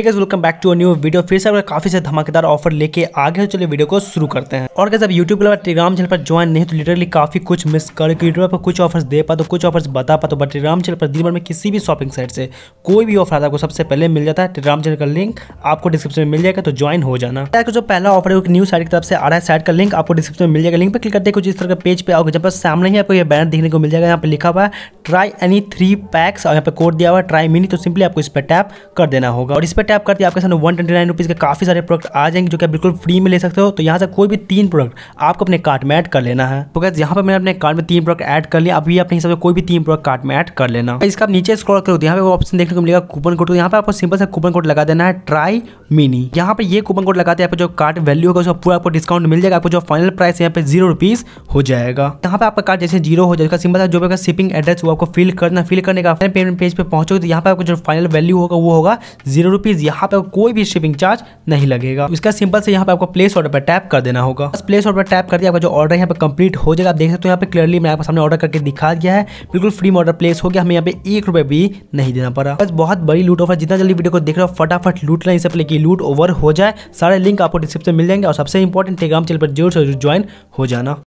guys welcome back to a new video फिर से काफी से धमाकेदार ऑफर लेके आगे हो तो चलिए वीडियो को शुरू करते हैं और अगर आप यूट्यूब पर टेलीग्राम चैनल पर ज्वाइन नहीं तो लिटरली काफी कुछ मिस कर यूट्यूब पर कुछ ऑफर्स दे पा तो कुछ ऑफर्स बता पा तो बट टेलीग्राम चैनल पर दिन भर में किसी भी शॉपिंग साइट से कोई भी ऑफर आपको सबसे पहले मिल जाता है टेलीग्राम चैनल का लिंक आपको डिस्क्रिप्शन में मिल जाएगा तो ज्वाइन हो जाना जो पहला ऑफर है न्यू साइट की तरफ से आ रहा है साइट का लिंक आपको डिस्क्रिप्शन में मिल जाएगा लिंक पर क्लिक करते कुछ इस तरह का पेज पे आओगे जब सामने ही आपको यह बैनर देखने को मिल जाएगा यहाँ पर लिखा हुआ है ट्राई एनी थ्री पैक्स और यहाँ पर कोड दिया हुआ है ट्राई मिनी तो सिंपली आपको इस पर टैप कर देना होगा और इस पर पर टैप करते हैं आपके सामने वन ट्वेंटी नाइन रुपीज़ के काफ़ी सारे प्रोडक्ट आ जाएंगे जो कि आप बिल्कुल फ्री में ले सकते हो तो यहाँ से कोई भी तीन प्रोडक्ट आपको अपने कार्ट में ऐड कर लेना है तो गैस यहाँ पर मैंने अपने कार्ट में तीन प्रोडक्ट ऐड कर लिया अभी अपने हिसाब से कोई भी तीन प्रोडक्ट कार्ट में ऐड कर लेना तो इसका आप नीचे स्क्रॉल करो तो यहाँ पे ऑप्शन देखने को मिलेगा कूपन कोड तो यहाँ पर आपको सिंपल से कूपन कोड लगा देना है ट्राई मिनी यहाँ पर ये कूपन कोड लगाते हैं जो कार्ट वैल्यू होगा उसका पूरा आपको डिस्काउंट मिल जाएगा आपको जो फाइनल प्राइस यहाँ पे जीरो रुपीज़ हो जाएगा यहाँ पर आपका कार्ड जैसे जीरो हो जाएगा सिंपल जो भी शिपिंग एड्रेस वो आपको फिल करना फिल करने का पेमेंट पेज पर पहुंचोगे तो यहाँ पर आपको जो फाइनल वैल्यू होगा वो होगा जीरो रुपीज़ रुपीज़ यहाँ पर कोई भी शिपिंग चार्ज नहीं लगेगा इसका सिंपल से यहाँ पर आपको प्लेस ऑर्डर पर टैप कर देना होगा प्लेस ऑर्डर पर टैप करके आपका जो ऑर्डर यहाँ पे कंप्लीट हो जाएगा आप देख सकते हो यहाँ पे क्लियरली मैं आपको सामने ऑर्डर करके दिखा दिया है बिल्कुल फ्री में ऑर्डर प्लेस हो गया हमें यहाँ पे एक रुपये भी नहीं देना पड़ा बस बहुत बड़ी लूट ऑफर जितना जल्दी वीडियो को देख रहे हो फटाफट लूट लें इससे पहले की लूट ओवर हो जाए सारे लिंक आपको डिस्क्रिप्शन मिल जाएंगे और सबसे इंपॉर्टेंट टेग्राम चैनल पर जरूर से ज्वाइन हो जाना